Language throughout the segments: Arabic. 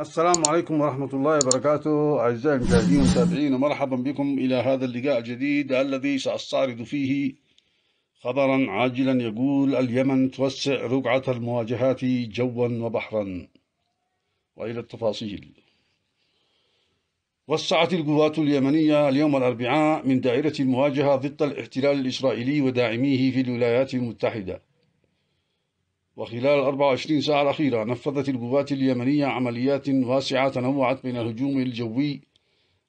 السلام عليكم ورحمة الله وبركاته أعزائي المشاهدين والمتابعين ومرحبا بكم إلى هذا اللقاء الجديد الذي سأستعرض فيه خبرا عاجلا يقول اليمن توسع رقعة المواجهات جوا وبحرا وإلى التفاصيل وسعت القوات اليمنية اليوم الأربعاء من دائرة المواجهة ضد الاحتلال الإسرائيلي وداعميه في الولايات المتحدة وخلال 24 ساعة الأخيرة نفذت القوات اليمنية عمليات واسعة تنوعت بين الهجوم الجوي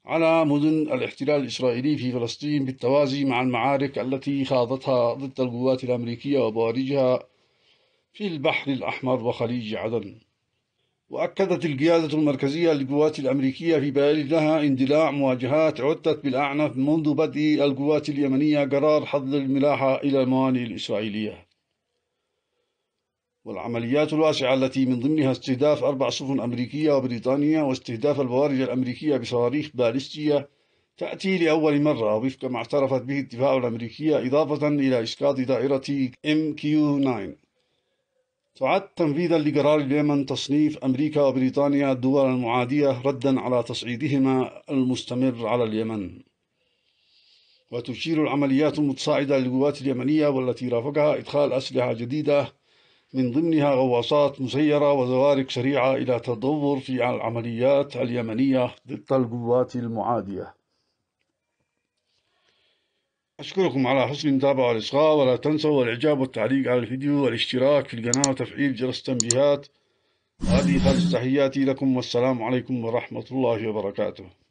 على مدن الاحتلال الإسرائيلي في فلسطين بالتوازي مع المعارك التي خاضتها ضد القوات الأمريكية وبوارجها في البحر الأحمر وخليج عدن وأكدت القيادة المركزية للقوات الأمريكية في بيان لها اندلاع مواجهات عدت بالأعنف منذ بدء القوات اليمنية قرار حظر الملاحة إلى الموانئ الإسرائيلية والعمليات الواسعة التي من ضمنها استهداف أربع سفن أمريكية وبريطانية واستهداف البوارج الأمريكية بصواريخ بالستية تأتي لأول مرة وفق ما اعترفت به الدفاع الأمريكية إضافة إلى إسقاط دائرة MQ-9 تعد تنفيذا لقرار اليمن تصنيف أمريكا وبريطانيا الدول المعادية ردا على تصعيدهما المستمر على اليمن وتشير العمليات المتصاعدة للقوات اليمنية والتي رافقها إدخال أسلحة جديدة من ضمنها غواصات مسيرة وزوارق سريعة إلى تدور في العمليات اليمنية ضد القوات المعادية أشكركم على حسن المتابعة والإصغاء ولا تنسوا الإعجاب والتعليق على الفيديو والاشتراك في القناة وتفعيل جرس التنبيهات هذه خالص تحياتي لكم والسلام عليكم ورحمة الله وبركاته